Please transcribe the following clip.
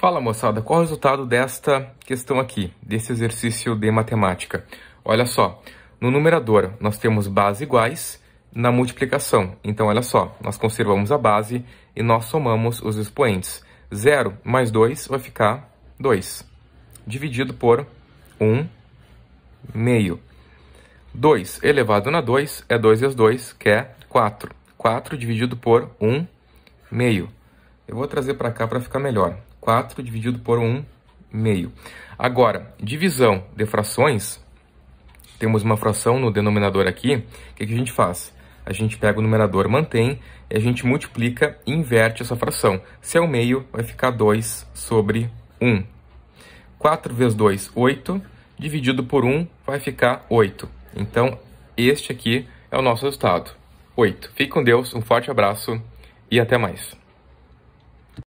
Fala moçada, qual é o resultado desta questão aqui, desse exercício de matemática? Olha só, no numerador nós temos bases iguais na multiplicação. Então, olha só, nós conservamos a base e nós somamos os expoentes. 0 mais 2 vai ficar 2, dividido por 1 meio. 2 elevado na 2 é 2 vezes 2, que é 4. 4 dividido por 1 meio. Eu vou trazer para cá para ficar melhor. 4 dividido por 1 meio. Agora, divisão de frações, temos uma fração no denominador aqui, o que, que a gente faz? A gente pega o numerador, mantém, e a gente multiplica e inverte essa fração. Se é o meio, vai ficar 2 sobre 1. 4 vezes 2, 8, dividido por 1 vai ficar 8. Então, este aqui é o nosso resultado, 8. Fique com Deus, um forte abraço e até mais.